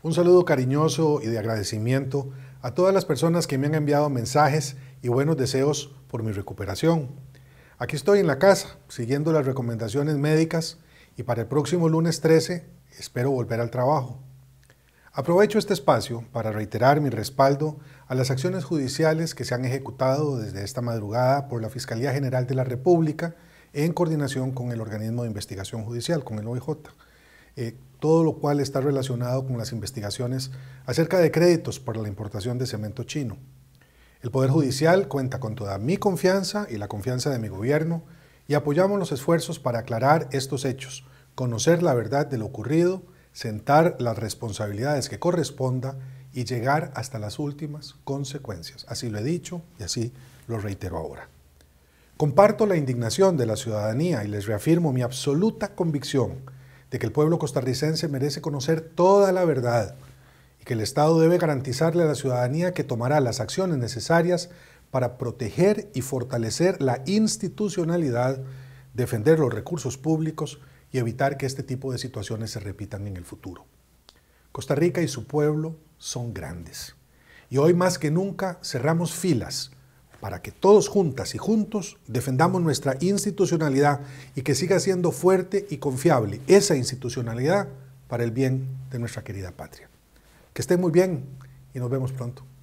Un saludo cariñoso y de agradecimiento a todas las personas que me han enviado mensajes y buenos deseos por mi recuperación. Aquí estoy en la casa, siguiendo las recomendaciones médicas y para el próximo lunes 13 espero volver al trabajo. Aprovecho este espacio para reiterar mi respaldo a las acciones judiciales que se han ejecutado desde esta madrugada por la Fiscalía General de la República en coordinación con el organismo de investigación judicial, con el OIJ. Eh, todo lo cual está relacionado con las investigaciones acerca de créditos para la importación de cemento chino. El Poder Judicial cuenta con toda mi confianza y la confianza de mi gobierno y apoyamos los esfuerzos para aclarar estos hechos, conocer la verdad de lo ocurrido, sentar las responsabilidades que corresponda y llegar hasta las últimas consecuencias. Así lo he dicho y así lo reitero ahora. Comparto la indignación de la ciudadanía y les reafirmo mi absoluta convicción de que el pueblo costarricense merece conocer toda la verdad y que el Estado debe garantizarle a la ciudadanía que tomará las acciones necesarias para proteger y fortalecer la institucionalidad, defender los recursos públicos y evitar que este tipo de situaciones se repitan en el futuro. Costa Rica y su pueblo son grandes. Y hoy más que nunca cerramos filas para que todos juntas y juntos defendamos nuestra institucionalidad y que siga siendo fuerte y confiable esa institucionalidad para el bien de nuestra querida patria. Que estén muy bien y nos vemos pronto.